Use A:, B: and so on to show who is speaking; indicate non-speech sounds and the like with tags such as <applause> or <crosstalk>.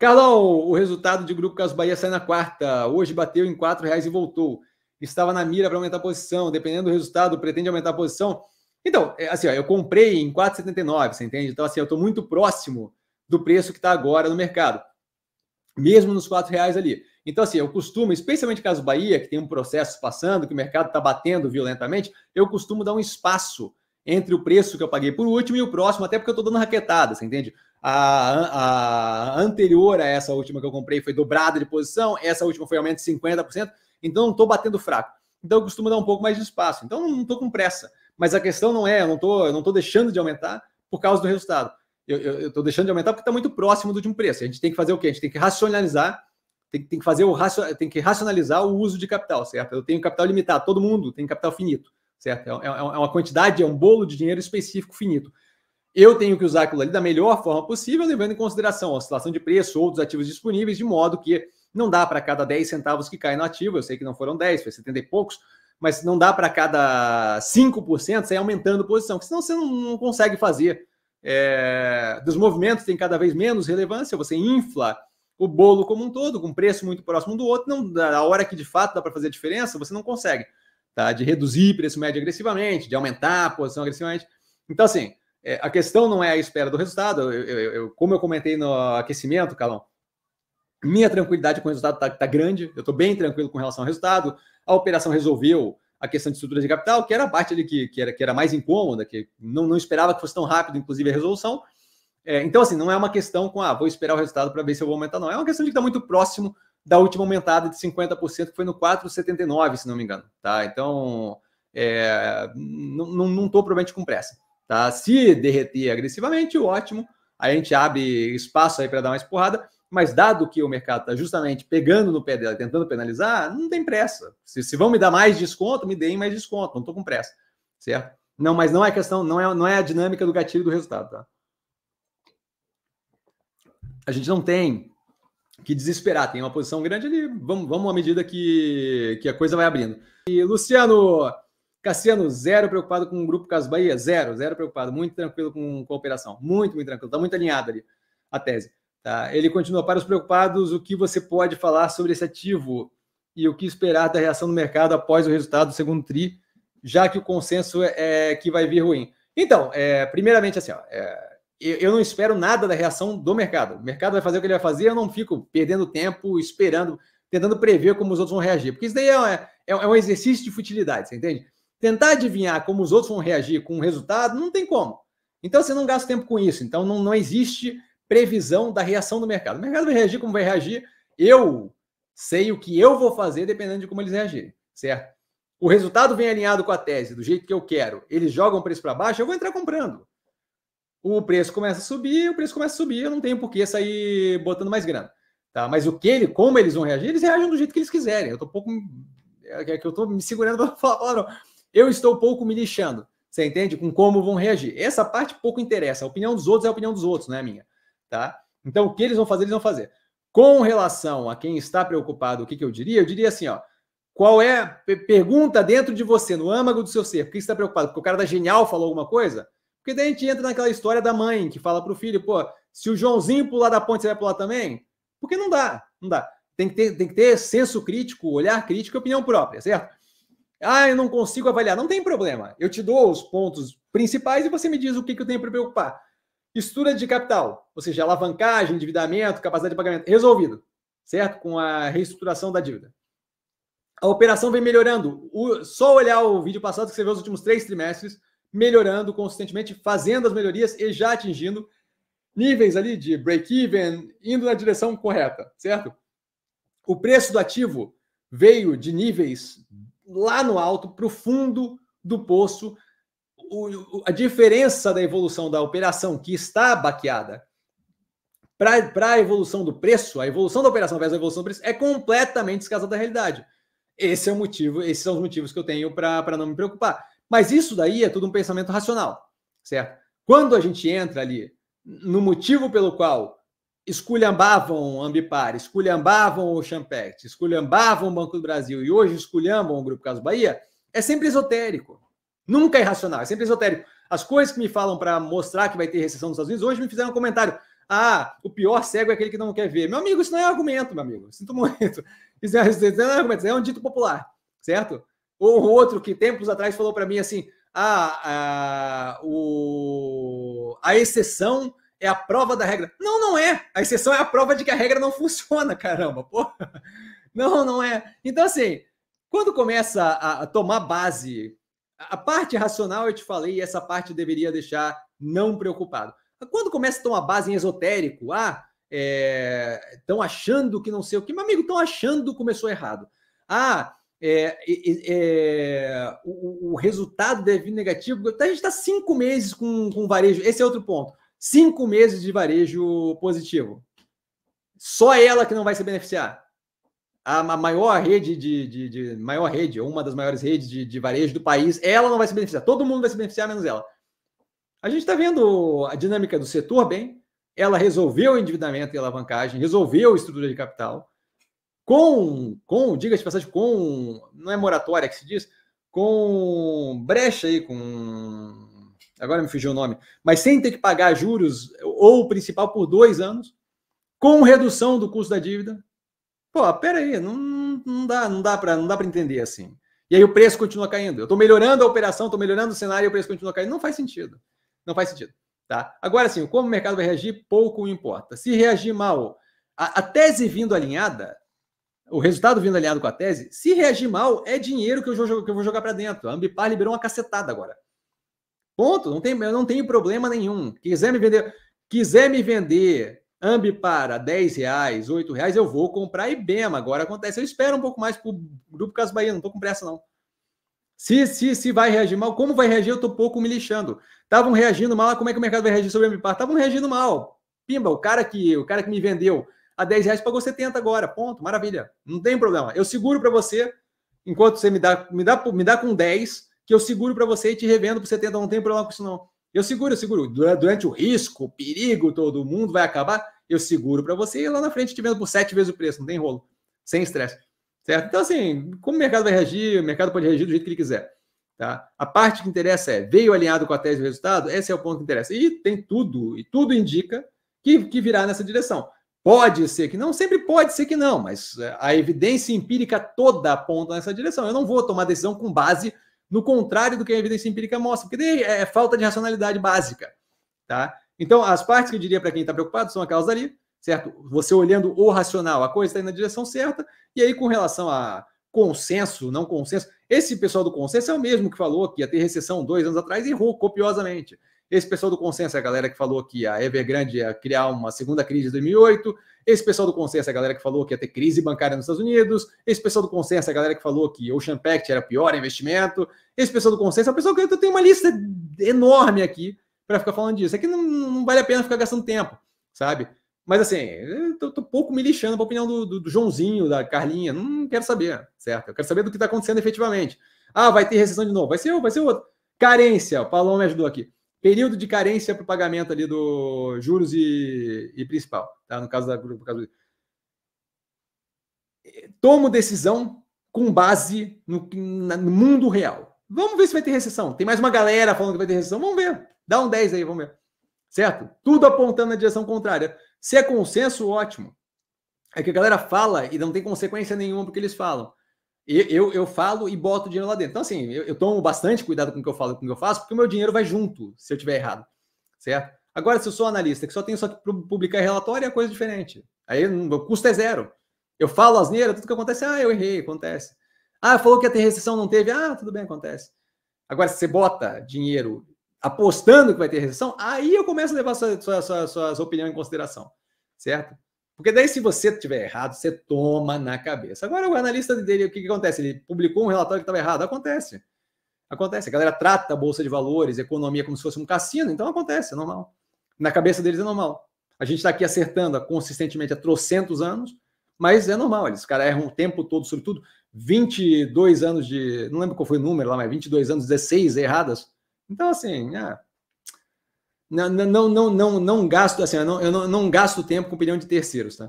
A: Carlão, o resultado de grupo Caso Bahia sai na quarta. Hoje bateu em R$ reais e voltou. Estava na mira para aumentar a posição. Dependendo do resultado, pretende aumentar a posição. Então, é, assim, ó, eu comprei em 4,79, você entende? Então, assim, eu estou muito próximo do preço que está agora no mercado. Mesmo nos R$ reais ali. Então, assim, eu costumo, especialmente caso Bahia, que tem um processo passando, que o mercado está batendo violentamente, eu costumo dar um espaço entre o preço que eu paguei por último e o próximo, até porque eu estou dando raquetada, você entende? A, a, anterior a essa última que eu comprei foi dobrada de posição, essa última foi aumento de 50%, então não estou batendo fraco. Então eu costumo dar um pouco mais de espaço, então não estou com pressa. Mas a questão não é, eu não estou não tô deixando de aumentar por causa do resultado. Eu estou deixando de aumentar porque está muito próximo do último preço. A gente tem que fazer o quê? A gente tem que racionalizar, tem, tem que fazer o tem que racionalizar o uso de capital, certo? Eu tenho capital limitado, todo mundo tem capital finito, certo? É, é, é uma quantidade, é um bolo de dinheiro específico finito. Eu tenho que usar aquilo ali da melhor forma possível, levando em consideração a oscilação de preço, ou outros ativos disponíveis, de modo que não dá para cada 10 centavos que cai no ativo, eu sei que não foram 10, foi 70 e poucos, mas não dá para cada 5% sair aumentando posição, porque senão você não, não consegue fazer. É, dos movimentos tem cada vez menos relevância, você infla o bolo como um todo, com preço muito próximo do outro, não, na hora que de fato dá para fazer diferença, você não consegue, tá? De reduzir preço médio agressivamente, de aumentar a posição agressivamente. Então, assim, é, a questão não é a espera do resultado. Eu, eu, eu, como eu comentei no aquecimento, Calão, minha tranquilidade com o resultado está tá grande. Eu estou bem tranquilo com relação ao resultado. A operação resolveu a questão de estrutura de capital, que era a parte ali que, que, era, que era mais incômoda, que não, não esperava que fosse tão rápido, inclusive, a resolução. É, então, assim, não é uma questão com, ah, vou esperar o resultado para ver se eu vou aumentar, não. É uma questão de que está muito próximo da última aumentada de 50%, que foi no 4,79, se não me engano. Tá? Então, é, não estou provavelmente com pressa. Tá? Se derreter agressivamente, ótimo. a gente abre espaço aí para dar mais porrada. Mas dado que o mercado está justamente pegando no pé dela, tentando penalizar, não tem pressa. Se, se vão me dar mais desconto, me deem mais desconto. Não estou com pressa, certo? Não, mas não é questão, não é, não é a dinâmica do gatilho do resultado, tá? A gente não tem que desesperar. Tem uma posição grande ali. Vamos, vamos à medida que, que a coisa vai abrindo. E Luciano, Cassiano, zero preocupado com o Grupo Caso Bahia, zero, zero preocupado, muito tranquilo com operação muito, muito tranquilo, está muito alinhado ali a tese. Tá? Ele continua, para os preocupados, o que você pode falar sobre esse ativo e o que esperar da reação do mercado após o resultado do segundo TRI, já que o consenso é, é que vai vir ruim? Então, é, primeiramente, assim, ó, é, eu não espero nada da reação do mercado. O mercado vai fazer o que ele vai fazer, eu não fico perdendo tempo esperando, tentando prever como os outros vão reagir, porque isso daí é, é, é um exercício de futilidade, você entende? Tentar adivinhar como os outros vão reagir com o resultado, não tem como. Então você não gasta tempo com isso. Então não, não existe previsão da reação do mercado. O mercado vai reagir como vai reagir. Eu sei o que eu vou fazer dependendo de como eles reagirem, certo? O resultado vem alinhado com a tese, do jeito que eu quero. Eles jogam o preço para baixo, eu vou entrar comprando. O preço começa a subir, o preço começa a subir, eu não tenho por que sair botando mais grana. Tá? Mas o que ele, como eles vão reagir, eles reagem do jeito que eles quiserem. Eu tô um pouco é que eu tô me segurando para <laughs> falar, não. Eu estou pouco me lixando. Você entende? Com como vão reagir. Essa parte pouco interessa. A opinião dos outros é a opinião dos outros, não é minha. Tá? Então, o que eles vão fazer, eles vão fazer. Com relação a quem está preocupado, o que, que eu diria? Eu diria assim, ó. Qual é pergunta dentro de você, no âmago do seu ser? Por que você está preocupado? Porque o cara da Genial falou alguma coisa? Porque daí a gente entra naquela história da mãe que fala para o filho, pô, se o Joãozinho pular da ponte, você vai pular também? Porque não dá, não dá. Tem que ter, tem que ter senso crítico, olhar crítico e opinião própria, certo? Ah, eu não consigo avaliar. Não tem problema. Eu te dou os pontos principais e você me diz o que, que eu tenho para preocupar. Estrutura de capital, ou seja, alavancagem, endividamento, capacidade de pagamento, resolvido, certo? Com a reestruturação da dívida. A operação vem melhorando. O, só olhar o vídeo passado que você vê os últimos três trimestres, melhorando consistentemente, fazendo as melhorias e já atingindo níveis ali de break-even, indo na direção correta, certo? O preço do ativo veio de níveis lá no alto, para o fundo do poço. O, a diferença da evolução da operação que está baqueada para a evolução do preço, a evolução da operação versus a evolução do preço é completamente descasada da realidade. Esse é o motivo, esses são os motivos que eu tenho para não me preocupar. Mas isso daí é tudo um pensamento racional, certo? Quando a gente entra ali no motivo pelo qual esculhambavam Ambipar, esculhambavam o Champect, esculhambavam o Banco do Brasil e hoje esculhambam o Grupo Caso Bahia, é sempre esotérico. Nunca é irracional, é sempre esotérico. As coisas que me falam para mostrar que vai ter recessão nos Estados Unidos, hoje me fizeram um comentário. Ah, o pior cego é aquele que não quer ver. Meu amigo, isso não é argumento, meu amigo. Sinto muito. <laughs> É isso não é argumento, isso é um dito popular, certo? Ou outro que tempos atrás falou para mim assim: ah, ah o, a exceção é a prova da regra. Não, não é. A exceção é a prova de que a regra não funciona, caramba, porra. Não, não é. Então, assim, quando começa a, a tomar base, a, parte racional eu te falei, e essa parte deveria deixar não preocupado. Quando começa a tomar base em esotérico, ah, estão é, achando que não sei o que, meu amigo, estão achando que começou errado. Ah, é, é, o, o, resultado deve vir negativo. Então, a gente está cinco meses com, com varejo. Esse é outro ponto. Cinco meses de varejo positivo. Só ela que não vai se beneficiar. A maior rede de, de, de maior rede, uma das maiores redes de, de varejo do país, ela não vai se beneficiar. Todo mundo vai se beneficiar, menos ela. A gente está vendo a dinâmica do setor bem. Ela resolveu o endividamento e alavancagem, resolveu a estrutura de capital. Com, com diga de passagem, com, não é moratória que se diz, com brecha aí, com agora me fugiu o nome, mas sem ter que pagar juros ou o principal por dois anos, com redução do custo da dívida. Pô, peraí, não, não dá, não dá para, não dá para entender assim. E aí o preço continua caindo. Eu estou melhorando a operação, estou melhorando o cenário e o preço continua caindo. Não faz sentido. Não faz sentido. Tá? Agora sim, como o mercado vai reagir, pouco importa. Se reagir mal, a, a tese vindo alinhada, o resultado vindo alinhado com a tese, se reagir mal, é dinheiro que eu, que eu vou jogar para dentro. A Ambipar liberou uma cacetada agora. Ponto. Não tem, eu não tenho problema nenhum. Quiser me vender, quiser me vender Ambipara 10 reais, 8 reais, eu vou comprar IBEMA. Agora acontece, eu espero um pouco mais para o Grupo Caso Bahia, não estou com pressa, não. Se, se, se vai reagir mal, como vai reagir, eu estou pouco me lixando. Estavam reagindo mal, como é que o mercado vai reagir sobre o Ambipar? Estavam reagindo mal. Pimba, o cara que o cara que me vendeu a 10 reais pagou 70 agora. Ponto, maravilha. Não tem problema. Eu seguro para você, enquanto você me dá, me dá, me dá com 10, que eu seguro para você e te revendo para você tentar, não tem problema com isso não. Eu seguro, eu seguro. Durante o risco, o perigo, todo mundo vai acabar, eu seguro para você e lá na frente te vendo por sete vezes o preço, não tem rolo, sem estresse. Certo? Então, assim, como o mercado vai reagir, o mercado pode reagir do jeito que ele quiser. Tá? A parte que interessa é, veio alinhado com a tese do resultado? Esse é o ponto que interessa. E tem tudo, e tudo indica que, que virá nessa direção. Pode ser que não, sempre pode ser que não, mas é, a evidência empírica toda aponta nessa direção. Eu não vou tomar decisão com base no contrário do que a evidência empírica mostra, porque daí é, é falta de racionalidade básica, tá? Então, as partes que eu diria para quem está preocupado são aquelas ali, certo? Você olhando o racional, a coisa está indo na direção certa, e aí com relação a consenso, não consenso, esse pessoal do consenso é o mesmo que falou que ia ter recessão dois anos atrás e errou copiosamente. Esse pessoal do consenso é a galera que falou que a Evergrande ia criar uma segunda crise de 2008. Esse pessoal do consenso é a galera que falou que ia ter crise bancária nos Estados Unidos. Esse pessoal do consenso é a galera que falou que Ocean Pact era pior investimento. Esse pessoal do consenso é o pessoal que eu tenho uma lista enorme aqui para ficar falando disso. É que não, não, vale a pena ficar gastando tempo, sabe? Mas assim, eu tô, pouco me lixando para a opinião do, do, do Joãozinho, da Carlinha. Não quero saber, certo? Eu quero saber do que está acontecendo efetivamente. Ah, vai ter recessão de novo. Vai ser, vai ser outra. Carência, o Paulão me ajudou aqui. Período de carência para o pagamento ali do juros e, e principal, tá? No caso da no caso do... Tomo decisão com base no, no mundo real. Vamos ver se vai ter recessão. Tem mais uma galera falando que vai ter recessão. Vamos ver. Dá um 10 aí, vamos ver. Certo? Tudo apontando na direção contrária. Se é consenso, ótimo. É que a galera fala e não tem consequência nenhuma porque eles falam eu, eu falo e boto o dinheiro lá dentro. Então, assim, eu, eu, tomo bastante cuidado com o que eu falo com o que eu faço, porque o meu dinheiro vai junto se eu tiver errado, certo? Agora, se eu sou analista, que só tenho só que publicar relatório, é coisa diferente. Aí o custo é zero. Eu falo asneira, tudo que acontece, ah, eu errei, acontece. Ah, falou que ia ter recessão, não teve, ah, tudo bem, acontece. Agora, se você bota dinheiro apostando que vai ter recessão, aí eu começo a levar sua, sua, sua, suas opiniões em consideração, certo? Porque daí, se você tiver errado, você toma na cabeça. Agora, o analista dele, o que, que acontece? Ele publicou um relatório que estava errado. Acontece. Acontece. A galera trata a bolsa de valores, economia, como se fosse um cassino. Então, acontece, é normal. Na cabeça deles é normal. A gente está aqui acertando consistentemente há trocentos anos, mas é normal. Eles, cara, erram o tempo todo, sobretudo. 22 anos de. Não lembro qual foi o número lá, mas 22 anos, 16 erradas. Então, assim, é, não, não, não, não, não gasto assim, eu não, eu não, gasto tempo com opinião de terceiros, tá?